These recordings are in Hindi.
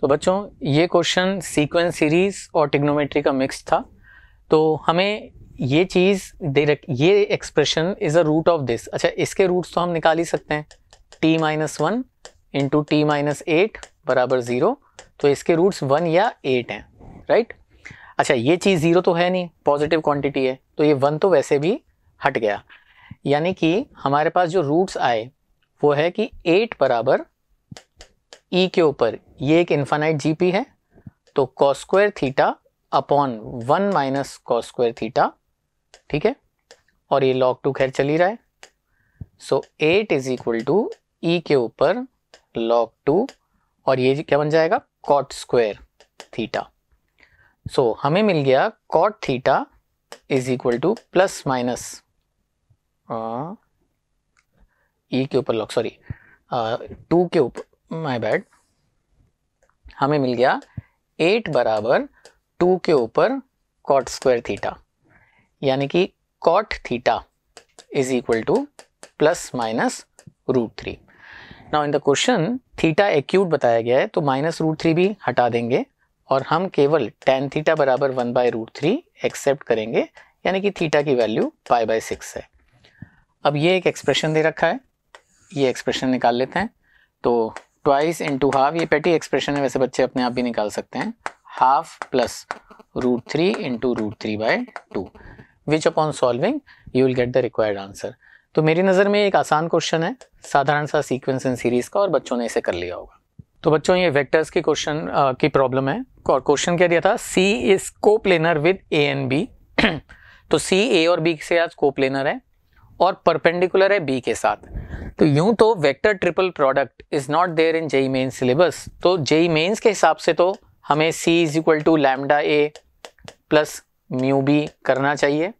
तो बच्चों ये क्वेश्चन सीक्वेंस सीरीज और टिग्नोमेट्री का मिक्स था तो हमें ये चीज़ डायरेक्ट ये expression is a root of this अच्छा इसके रूट्स तो हम निकाल ही सकते हैं T minus one into T minus eight बराबर ज़ीरो तो इसके रूट्स वन या एट हैं राइट अच्छा ये चीज़ ज़ीरो तो है नहीं पॉजिटिव क्वांटिटी है तो ये वन तो वैसे भी हट गया यानी कि हमारे पास जो रूट्स आए वो है कि एट बराबर ई e के ऊपर ये एक इन्फानाइट जीपी है तो cos square theta upon one minus cos square theta ठीक है और ये लॉग टू खैर चल रहा है so eight is equal to E के ऊपर लॉग टू और ये क्या बन जाएगा कॉट स्क्वायर थीटा सो हमें मिल गया cot theta is equal to plus minus E के ऊपर लॉग सॉरी टू के ऊपर माई बैड हमें मिल गया एट बराबर टू के ऊपर कॉट स्क्वायर थीटा यानी कि cot theta is equal to plus minus root three now in the question theta acute बताया गया है तो माइनस रूट थ्री भी हटा देंगे और हम केवल टेन थीटा बराबर one by root three accept करेंगे यानी कि थीटा की वैल्यू पाई बाय सिक्स है अब ये एक एक्सप्रेशन दे रखा है ये एक्सप्रेशन निकाल लेते हैं तो ट्वाइस इंटू हाफ ये पेटी एक्सप्रेशन है वैसे बच्चे अपने आप भी निकाल सकते हैं half plus root three into root three by two which upon solving you will get the required answer तो मेरी नज़र में एक आसान क्वेश्चन है साधारण सा सीक्वेंस इन सीरीज़ का और बच्चों ने इसे कर लिया होगा तो बच्चों ये वेक्टर्स की क्वेश्चन की प्रॉब्लम है और क्वेश्चन क्या दिया था सी इज को planar with A and B तो सी ए और बी से आज को प्लेनर है और परपेंडिकुलर है बी के साथ तो यूं तो vector triple product is not there in JEE Main syllabus तो जेई मेन्स के हिसाब से तो हमें C is equal to lambda A plus mu B करना चाहिए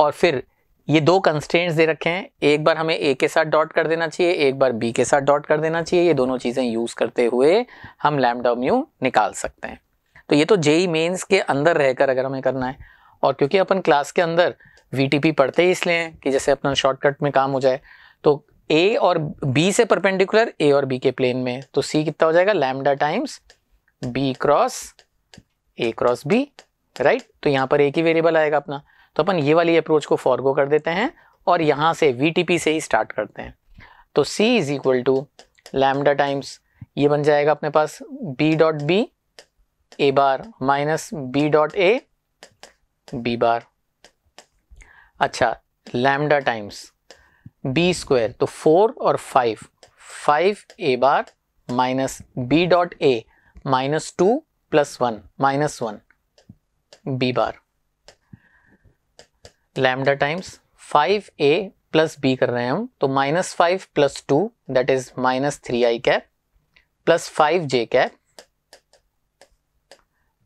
और फिर ये दो कंस्टेंट्स दे रखे हैं एक बार हमें ए के साथ डॉट कर देना चाहिए एक बार बी के साथ डॉट कर देना चाहिए ये दोनों चीज़ें यूज़ करते हुए हम लैमडा म्यू निकाल सकते हैं तो ये तो जेई मेन्स के अंदर रहकर अगर हमें करना है और क्योंकि अपन क्लास के अंदर वी पढ़ते ही इसलिए हैं कि जैसे अपना शॉर्टकट में काम हो जाए तो ए और बी से परपेंडिकुलर ए और बी के प्लेन में तो सी कितना हो जाएगा lambda times B cross A cross B right तो यहाँ पर एक ही वेरिएबल आएगा अपना तो अपन ये वाली अप्रोच को फॉरगो कर देते हैं और यहाँ से वीटीपी से ही स्टार्ट करते हैं तो C is equal to lambda times ये बन जाएगा अपने पास B dot B A bar minus B dot A B bar अच्छा लैमडा टाइम्स बी स्क्वायर तो फोर और five five A bar minus B dot A minus two plus one minus one B bar lambda times five A plus B कर रहे हैं हम तो minus five plus two that is minus three I cap plus five J cap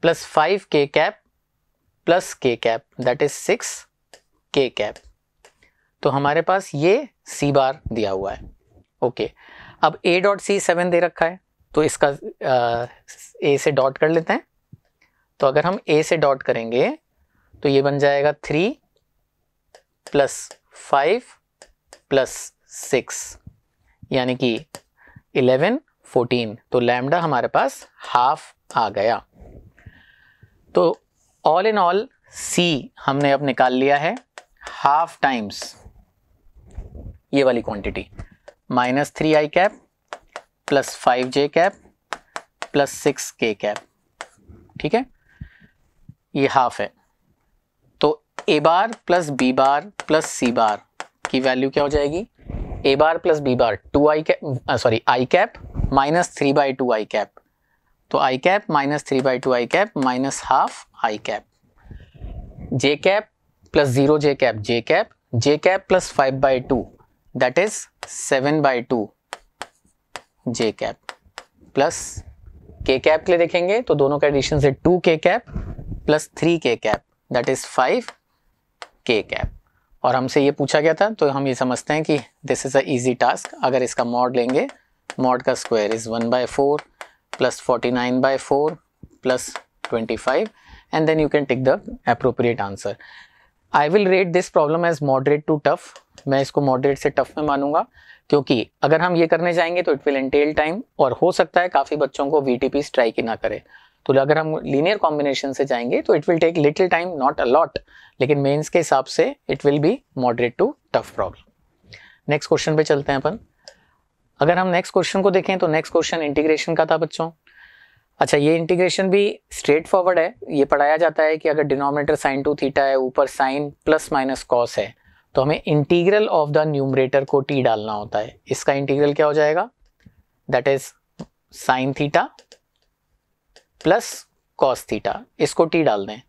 plus five K cap plus K cap that is six K cap तो हमारे पास ये सी बार दिया हुआ है ओके अब ए डॉट सी सेवन दे रखा है तो इसका ए से डॉट कर लेते हैं तो अगर हम ए से डॉट करेंगे तो ये बन जाएगा three plus five plus six यानी कि इलेवन फोर्टीन तो लैमडा हमारे पास हाफ आ गया तो ऑल इन ऑल सी हमने अब निकाल लिया है हाफ टाइम्स ये वाली quantity minus three I cap plus five J cap plus six K cap ठीक है ये हाफ है तो A bar plus B bar plus C bar की वैल्यू क्या हो जाएगी A bar plus B bar two I cap sorry I cap minus three by two I cap तो I cap minus three by two I cap minus half I cap J cap plus zero J cap J cap J cap plus five by two that is seven by two J cap plus K cap के लिए देखेंगे तो दोनों का एडिशन से two K cap plus three K cap that is five K cap और हमसे ये पूछा गया था तो हम ये समझते हैं कि दिस इज़ अजी टास्क अगर इसका मॉड लेंगे मॉड का square is one by four plus forty nine by four plus twenty five and then you can take the appropriate answer I will rate this problem as moderate to tough मैं इसको मॉडरेट से टफ में मानूंगा क्योंकि अगर हम ये करने जाएंगे तो इट विल एंटेल टाइम और हो सकता है काफ़ी बच्चों को वी टी पी स्ट्राइक ही ना करे तो अगर हम लीनियर कॉम्बिनेशन से जाएंगे तो it will take little time not a lot लेकिन मेन्स के हिसाब से it will be moderate to tough problem next question पे चलते हैं अपन अगर हम नेक्स्ट क्वेश्चन को देखें तो नेक्स्ट क्वेश्चन इंटीग्रेशन का था बच्चों अच्छा ये इंटीग्रेशन भी स्ट्रेट फॉरवर्ड है ये पढ़ाया जाता है कि अगर डिनोमिनेटर साइन टू थीटा है ऊपर साइन प्लस माइनस कॉस है तो हमें इंटीग्रल ऑफ द न्यूमरेटर को टी डालना होता है इसका इंटीग्रल क्या हो जाएगा that is sine theta plus cos theta इसको टी डाल दें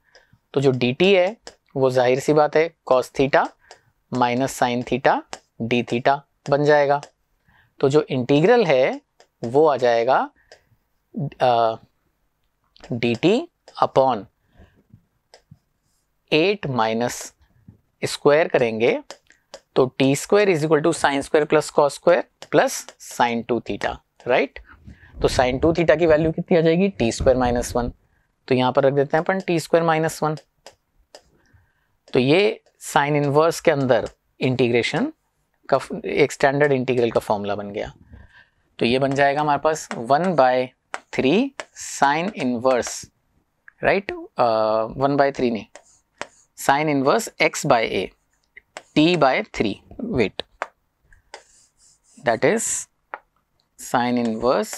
तो जो डी टी है वो जाहिर सी बात है cos theta minus sine theta D theta बन जाएगा तो जो इंटीग्रल है वो आ जाएगा D uh, dt upon eight minus square करेंगे तो T square is equal to sine square plus cos square plus sine two theta right तो साइन टू थीटा की वैल्यू कितनी आ जाएगी टी स्क्वायर माइनस वन तो यहां पर रख देते हैं अपन टी स्क्वायर माइनस वन तो ये साइन इनवर्स के अंदर इंटीग्रेशन का एक स्टैंडर्ड इंटीग्रल का फॉर्मूला बन गया तो ये बन जाएगा हमारे पास one by three sine inverse right one by three नहीं sine inverse X by A T by three wait that is sine inverse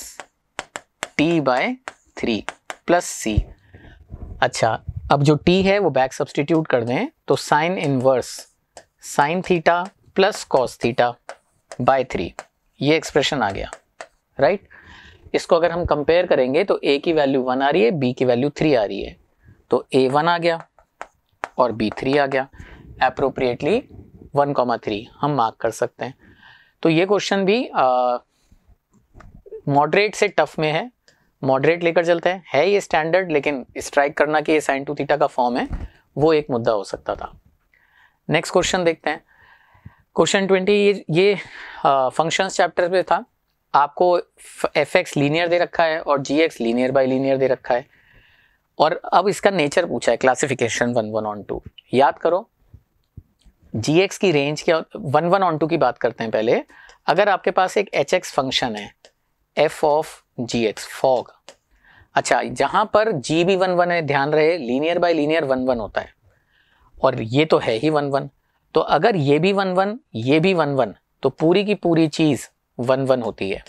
T by three plus C अच्छा अब जो टी है वो बैक सब्सटीट्यूट कर दें तो sine inverse sine theta plus cos theta by three ये एक्सप्रेशन आ गया राइट इसको अगर हम कंपेयर करेंगे तो ए की वैल्यू वन आ रही है बी की वैल्यू थ्री आ रही है तो ए वन आ गया और बी थ्री आ गया अप्रोप्रिएटली वन कॉमा थ्री हम मार्क कर सकते हैं तो ये क्वेश्चन भी मॉडरेट से टफ में है मॉडरेट लेकर चलते हैं है ये स्टैंडर्ड लेकिन स्ट्राइक करना कि ये साइन टू थीटा का फॉर्म है वो एक मुद्दा हो सकता था नेक्स्ट क्वेश्चन देखते हैं क्वेश्चन ट्वेंटी ये ये फंक्शंस चैप्टर पे था आपको एफ एक्स लीनियर दे रखा है और G X linear by linear दे रखा है और अब इसका नेचर पूछा है classification one one onto याद करो जी एक्स की रेंज क्या वन वन ऑन टू की बात करते हैं पहले अगर आपके पास एक एच एक्स फंक्शन है F of G X fog अच्छा जहां पर जी भी वन वन है ध्यान रहे linear by linear one one होता है और ये तो है ही वन वन तो अगर ये भी वन वन ये भी वन वन तो पूरी की पूरी चीज़ वन वन होती है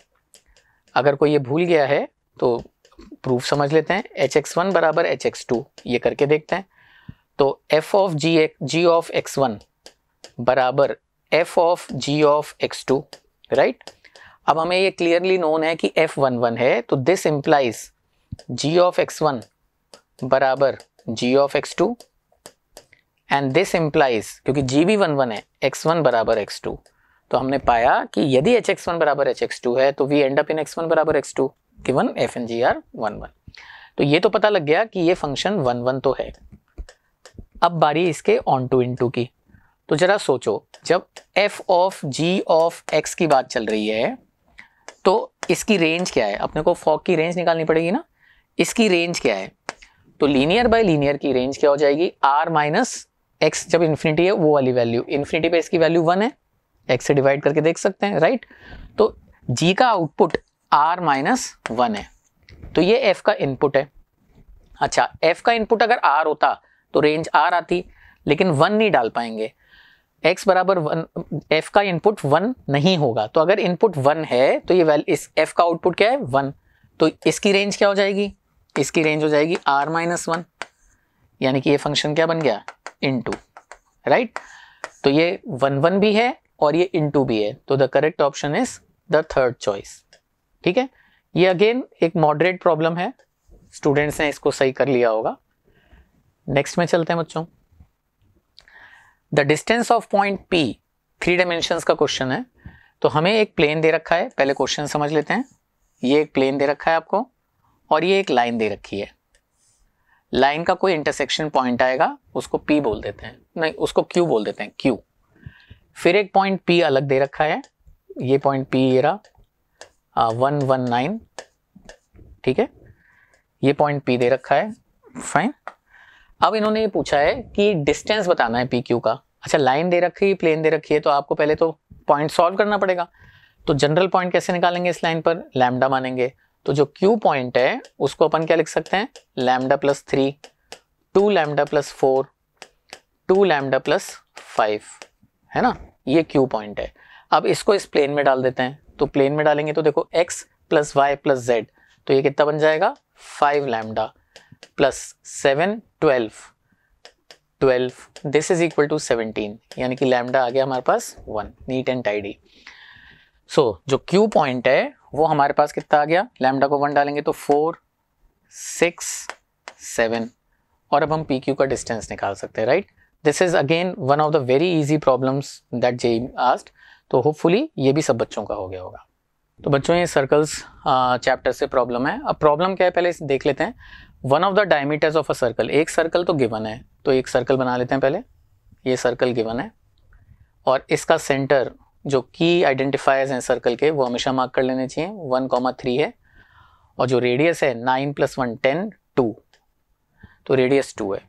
अगर कोई ये भूल गया है तो प्रूफ समझ लेते हैं एच एक्स वन बराबर एच एक्स टू ये करके देखते हैं तो F of G X G of X one बराबर F of G of X two right अब हमें ये क्लियरली नोन है कि एफ वन वन है तो this implies G of X one बराबर G of X two and this implies क्योंकि जी भी वन वन है एक्स वन बराबर एक्स टू तो हमने पाया कि यदि एच एक्स वन बराबर एच एक्स टू है तो we end up in X one बराबर X two given F and G are one one तो ये तो पता लग गया कि ये फंक्शन वन वन तो है अब बारी इसके ऑन टू इन टू की तो जरा सोचो जब F of G of X की बात चल रही है तो इसकी रेंज क्या है अपने को फॉक की रेंज निकालनी पड़ेगी ना इसकी रेंज क्या है तो लीनियर बाय लीनियर की रेंज क्या हो जाएगी आर माइनस एक्स जब इन्फिनिटी है वो वाली वैल्यू इन्फिनिटी पे इसकी वैल्यू वन है एक्स से डिवाइड करके देख सकते हैं राइट तो जी का आउटपुट आर माइनस वन है तो ये एफ का इनपुट है अच्छा एफ का इनपुट अगर आर होता तो रेंज आर आती लेकिन वन नहीं डाल पाएंगे एक्स बराबर वन एफ का इनपुट वन नहीं होगा तो अगर इनपुट वन है तो ये वैल इस एफ का आउटपुट क्या है वन तो इसकी रेंज क्या हो जाएगी इसकी रेंज हो जाएगी आर माइनस वन यानी कि ये फंक्शन क्या बन गया इन टू राइट तो ये वन वन भी है और ये टू भी है तो the correct option is the third choice ठीक है ये अगेन एक मॉडरेट प्रॉब्लम है स्टूडेंट्स ने इसको सही कर लिया होगा नेक्स्ट में चलते हैं बच्चों the distance of point P three dimension का क्वेश्चन है तो हमें एक प्लेन दे रखा है पहले क्वेश्चन समझ लेते हैं ये एक प्लेन दे रखा है आपको और ये एक लाइन दे रखी है लाइन का कोई इंटरसेक्शन पॉइंट आएगा उसको पी बोल देते हैं नहीं उसको क्यू बोल देते हैं क्यू फिर एक पॉइंट पी अलग दे रखा है ये पॉइंट पी ये रहा वन वन नाइन ठीक है ये पॉइंट पी दे रखा है फाइन अब इन्होंने ये पूछा है कि डिस्टेंस बताना है पी क्यू का अच्छा लाइन दे रखी है प्लेन दे रखी है तो आपको पहले तो पॉइंट सॉल्व करना पड़ेगा तो जनरल पॉइंट कैसे निकालेंगे इस लाइन पर लैमडा मानेंगे तो जो क्यू पॉइंट है उसको अपन क्या लिख सकते हैं lambda plus three two lambda plus four two lambda plus five है ना ये क्यू पॉइंट है अब इसको इस प्लेन में डाल देते हैं तो प्लेन में डालेंगे तो देखो X plus Y plus Z तो ये कितना बन जाएगा five lambda plus seven twelve twelve this is equal to seventeen यानी कि लैमडा आ गया हमारे पास one neat and tidy so जो क्यू पॉइंट है वो हमारे पास कितना आ गया लैमडा को वन डालेंगे तो फोर सिक्स सेवन और अब हम पी क्यू का डिस्टेंस निकाल सकते हैं right this is again one of the very easy problems that J asked तो होपफुली ये भी सब बच्चों का हो गया होगा तो बच्चों ये सर्कल्स चैप्टर से प्रॉब्लम है अब प्रॉब्लम क्या है पहले देख लेते हैं one of the diameters of a circle एक सर्कल तो गिवन है तो एक सर्कल बना लेते हैं पहले ये सर्कल गिवन है और इसका सेंटर जो की आइडेंटिफायर्स हैं सर्कल के वो हमेशा मार्क कर लेने चाहिए वन कॉमा थ्री है और जो रेडियस है nine plus one ten two तो रेडियस टू है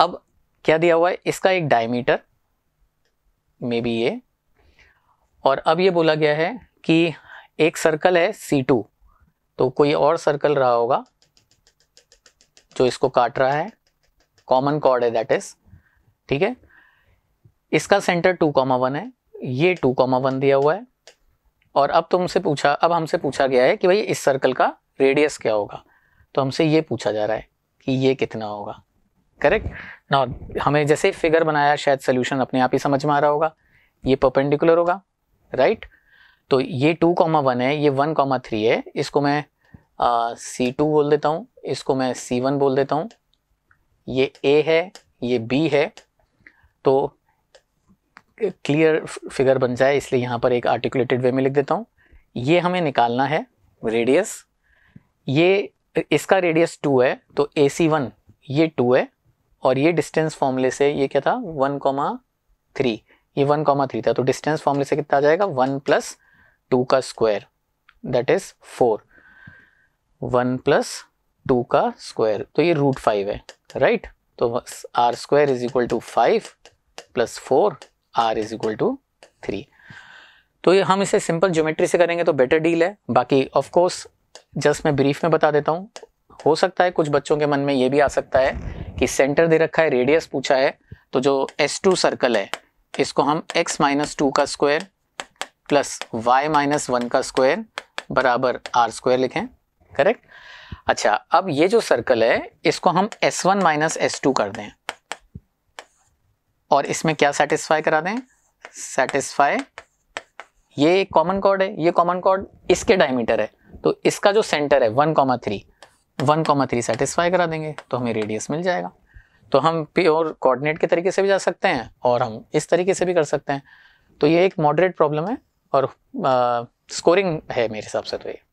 अब क्या दिया हुआ है इसका एक डायमीटर मे बी ये और अब ये बोला गया है कि एक सर्कल है सी टू तो कोई और सर्कल रहा होगा जो इसको काट रहा है कॉमन कॉर्ड है दैट इज ठीक है इसका सेंटर टू कॉमा वन है ये टू वन दिया हुआ है और अब तुमसे पूछा अब हमसे पूछा गया है कि भाई इस सर्कल का रेडियस क्या होगा तो हमसे ये पूछा जा रहा है कि ये कितना होगा करेक्ट ना हमें जैसे फिगर बनाया शायद सोल्यूशन अपने आप ही समझ में आ रहा होगा ये परपेंडिकुलर होगा राइट right? तो ये टू कॉमा वन है ये वन कॉमा थ्री है इसको मैं सी टू बोल देता हूँ इसको मैं सी वन बोल देता हूँ ये ए है ये बी है तो क्लियर फिगर बन जाए इसलिए यहाँ पर एक आर्टिकुलेटेड वे में लिख देता हूँ ये हमें निकालना है रेडियस ये इसका रेडियस टू है तो ए सी वन ये टू है और ये डिस्टेंस फॉर्मूले से ये क्या था वन कॉमा थ्री ये वन कॉमा थ्री था तो डिस्टेंस फॉर्मूले से कितना आ जाएगा वन प्लस टू का square that is four one plus two का स्क्वायर तो ये रूट फाइव है राइट right? तो R square is equal to five plus four R is equal to three तो ये हम इसे सिंपल ज्योमेट्री से करेंगे तो बेटर डील है बाकी ऑफकोर्स जस्ट मैं ब्रीफ में बता देता हूँ हो सकता है कुछ बच्चों के मन में ये भी आ सकता है कि सेंटर दे रखा है रेडियस पूछा है तो जो एस टू सर्कल है इसको हम एक्स माइनस टू का square plus Y minus one का स्क्वायर बराबर आर स्क्वायर लिखें करेक्ट अच्छा अब ये जो सर्कल है इसको हम S one minus S two कर दें और इसमें क्या सेटिस्फाई करा दें सेटिस्फाई ये कॉमन कॉर्ड है ये कॉमन कॉर्ड इसके डायमीटर है तो इसका जो सेंटर है one comma three one comma three satisfy करा देंगे तो हमें रेडियस मिल जाएगा तो हम प्योर कोऑर्डिनेट के तरीके से भी जा सकते हैं और हम इस तरीके से भी कर सकते हैं तो ये एक मॉडरेट प्रॉब्लम है और स्कोरिंग uh, है मेरे हिसाब से तो ये